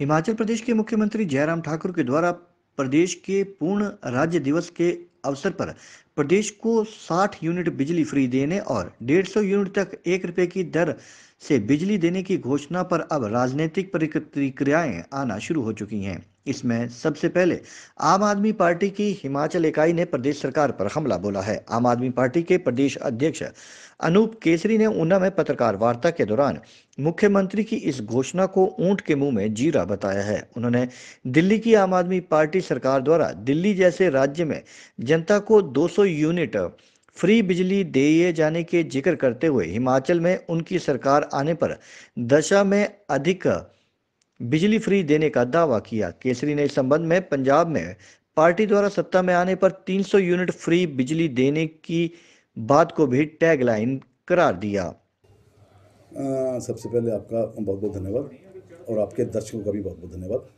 हिमाचल प्रदेश के मुख्यमंत्री जयराम ठाकुर के द्वारा प्रदेश के पूर्ण राज्य दिवस के अवसर पर प्रदेश को 60 यूनिट बिजली फ्री देने और 150 यूनिट तक एक रुपये की दर से बिजली देने की घोषणा पर अब राजनीतिक प्रतिक्रियाएं आना शुरू हो चुकी हैं इसमें सबसे पहले आम आदमी पार्टी की हिमाचल इकाई ने प्रदेश सरकार पर हमला बोला है आम आदमी पार्टी के प्रदेश अध्यक्ष अनूप केसरी ने ऊना में पत्रकार वार्ता के दौरान मुख्यमंत्री की इस घोषणा को ऊंट के मुंह में जीरा बताया है उन्होंने दिल्ली की आम आदमी पार्टी सरकार द्वारा दिल्ली जैसे राज्य में जनता को दो यूनिट फ्री बिजली दिए जाने के जिक्र करते हुए हिमाचल में उनकी सरकार आने पर दशा में अधिक बिजली फ्री देने का दावा किया केसरी ने इस संबंध में पंजाब में पार्टी द्वारा सत्ता में आने पर 300 यूनिट फ्री बिजली देने की बात को भी टैगलाइन करार दिया सबसे पहले आपका बहुत बहुत धन्यवाद और आपके दर्शकों का भी बहुत बहुत धन्यवाद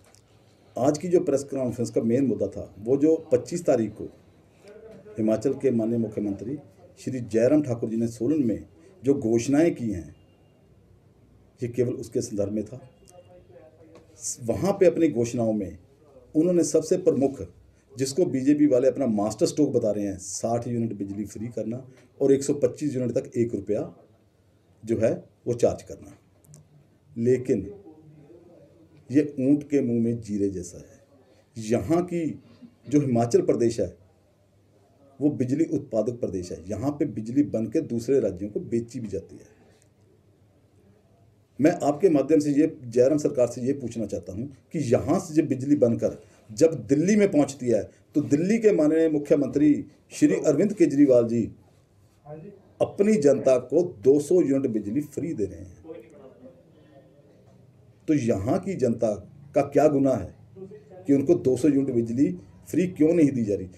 आज की जो प्रेस कॉन्फ्रेंस का मेन मुद्दा था वो जो 25 तारीख को हिमाचल के माननीय मुख्यमंत्री श्री जयराम ठाकुर जी ने सोलन में जो घोषणाएं की हैं ये केवल उसके संदर्भ में था वहाँ पे अपनी घोषणाओं में उन्होंने सबसे प्रमुख जिसको बीजेपी वाले अपना मास्टर स्ट्रोक बता रहे हैं साठ यूनिट बिजली फ्री करना और एक यूनिट तक एक रुपया जो है वो चार्ज करना लेकिन ये ऊंट के मुंह में जीरे जैसा है यहाँ की जो हिमाचल प्रदेश है वो बिजली उत्पादक प्रदेश है यहाँ पे बिजली बन के दूसरे राज्यों को बेची भी जाती है मैं आपके माध्यम से ये जयराम सरकार से ये पूछना चाहता हूँ कि यहाँ से जब बिजली बनकर जब दिल्ली में पहुँचती है तो दिल्ली के माननीय मुख्यमंत्री श्री अरविंद केजरीवाल जी हाँ अपनी जनता को 200 यूनिट बिजली फ्री दे रहे हैं तो यहाँ की जनता का क्या गुना है कि उनको 200 यूनिट बिजली फ्री क्यों नहीं दी जा रही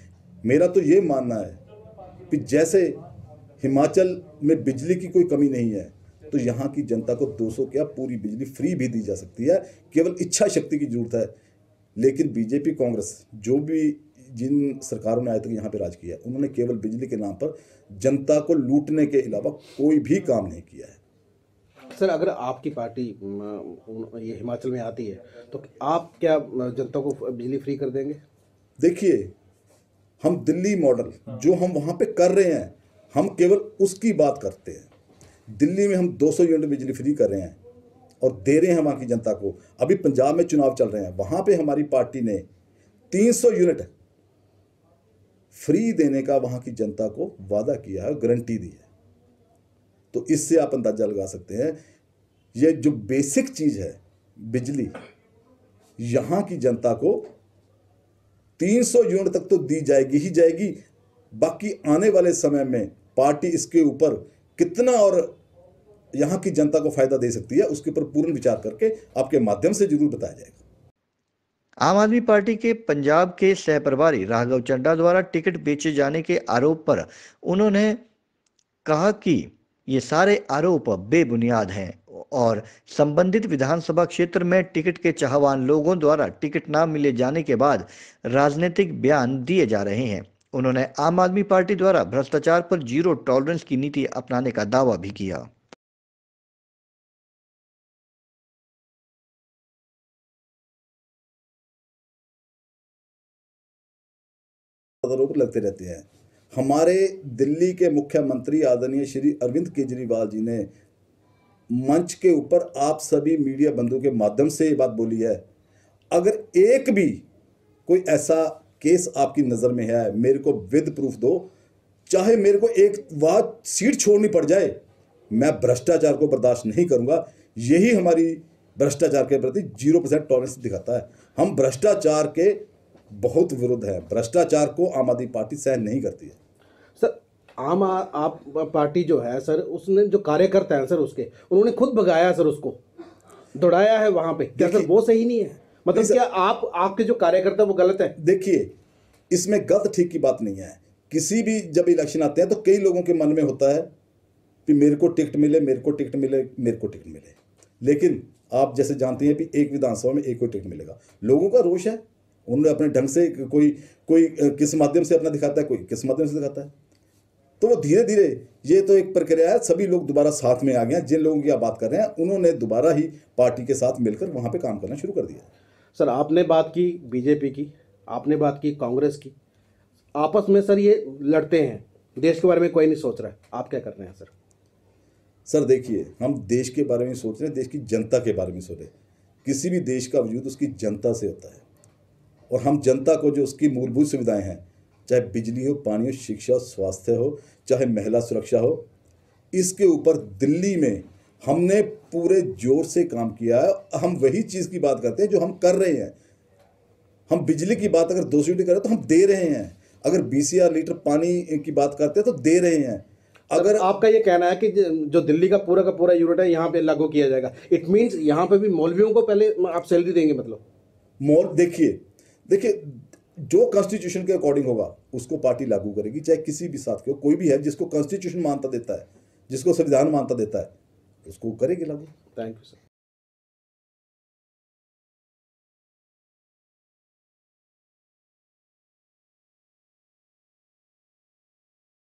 मेरा तो ये मानना है कि जैसे हिमाचल में बिजली की कोई कमी नहीं है तो यहाँ की जनता को 200 क्या पूरी बिजली फ्री भी दी जा सकती है केवल इच्छा शक्ति की जरूरत है लेकिन बीजेपी कांग्रेस जो भी जिन सरकारों ने आज तक यहाँ पर राज किया है उन्होंने केवल बिजली के नाम पर जनता को लूटने के अलावा कोई भी काम नहीं किया है सर अगर आपकी पार्टी ये हिमाचल में आती है तो आप क्या जनता को बिजली फ्री कर देंगे देखिए हम दिल्ली मॉडल जो हम वहाँ पे कर रहे हैं हम केवल उसकी बात करते हैं दिल्ली में हम 200 यूनिट बिजली फ्री कर रहे हैं और दे रहे हैं वहाँ की जनता को अभी पंजाब में चुनाव चल रहे हैं वहाँ पे हमारी पार्टी ने 300 यूनिट फ्री देने का वहाँ की जनता को वादा किया है गारंटी दी है तो इससे आप अंदाज़ा लगा सकते हैं ये जो बेसिक चीज़ है बिजली यहाँ की जनता को 300 यूनिट तक तो दी जाएगी ही जाएगी बाकी आने वाले समय में पार्टी इसके ऊपर कितना और यहाँ की जनता को फायदा दे सकती है उसके ऊपर पूर्ण विचार करके आपके माध्यम से जरूर बताया जाएगा आम आदमी पार्टी के पंजाब के सह प्रभारी राघव चड्डा द्वारा टिकट बेचे जाने के आरोप पर उन्होंने कहा कि ये सारे आरोप बेबुनियाद हैं और संबंधित विधानसभा क्षेत्र में टिकट के चाहवान लोगों द्वारा टिकट ना मिले जाने के बाद राजनीतिक बयान दिए जा रहे हैं उन्होंने आम आदमी पार्टी द्वारा भ्रष्टाचार पर जीरो टॉलरेंस की नीति अपनाने का दावा भी किया पौधारोपण लगते रहते हैं हमारे दिल्ली के मुख्यमंत्री आदरणीय श्री अरविंद केजरीवाल जी ने मंच के ऊपर आप सभी मीडिया बंधु के माध्यम से ये बात बोली है अगर एक भी कोई ऐसा केस आपकी नज़र में है मेरे को विद प्रूफ दो चाहे मेरे को एक वाह सीट छोड़नी पड़ जाए मैं भ्रष्टाचार को बर्दाश्त नहीं करूंगा यही हमारी भ्रष्टाचार के प्रति जीरो परसेंट टॉलरेंस दिखाता है हम भ्रष्टाचार के बहुत विरुद्ध है भ्रष्टाचार को आम आदमी पार्टी सहन नहीं करती है सर आम आ, आप पार्टी जो है सर उसने जो कार्यकर्ता है सर उसके उन्होंने खुद भगाया सर उसको दौड़ाया है वहां पे क्या सर वो सही नहीं है मतलब क्या आप आपके जो कार्यकर्ता वो गलत है देखिए इसमें गलत ठीक की बात नहीं है किसी भी जब इलेक्शन आते हैं तो कई लोगों के मन में होता है कि मेरे को टिकट मिले मेरे को टिकट मिले मेरे को टिकट मिले लेकिन आप जैसे जानते हैं कि एक विधानसभा में एक को टिकट मिलेगा लोगों का रोष है उन्होंने अपने ढंग से कोई कोई किस माध्यम से अपना दिखाता है कोई किस माध्यम से दिखाता है तो वो धीरे धीरे ये तो एक प्रक्रिया है सभी लोग दोबारा साथ में आ गए हैं जिन लोगों की आप बात कर रहे हैं उन्होंने दोबारा ही पार्टी के साथ मिलकर वहाँ पर काम करना शुरू कर दिया सर आपने बात की बीजेपी की आपने बात की कांग्रेस की आपस में सर ये लड़ते हैं देश के बारे में कोई नहीं सोच रहा है आप क्या कर रहे हैं सर सर देखिए हम देश के बारे में सोच रहे हैं देश की जनता के बारे में सोच रहे हैं किसी भी देश का वजूद उसकी जनता से होता है और हम जनता को जो उसकी मूलभूत सुविधाएं हैं चाहे बिजली हो पानी हो शिक्षा हो स्वास्थ्य हो चाहे महिला सुरक्षा हो इसके ऊपर दिल्ली में हमने पूरे जोर से काम किया है हम वही चीज़ की बात करते हैं जो हम कर रहे हैं हम बिजली की बात अगर दो सौ यूनिट करें तो हम दे रहे हैं अगर बीस हजार लीटर पानी की बात करते हैं तो दे रहे हैं अगर मतलब आपका ये कहना है कि जो दिल्ली का पूरा का पूरा यूनिट है यहाँ पे लागू किया जाएगा इट मीन्स यहाँ पे भी मौलवियों को पहले आप सैलरी देंगे मतलब मौल देखिए देखिए जो कॉन्स्टिट्यूशन के अकॉर्डिंग होगा उसको पार्टी लागू करेगी चाहे किसी भी साथ के कोई भी है जिसको कॉन्स्टिट्यूशन मानता देता है जिसको संविधान मानता देता है उसको करेगी लागू थैंक यू सर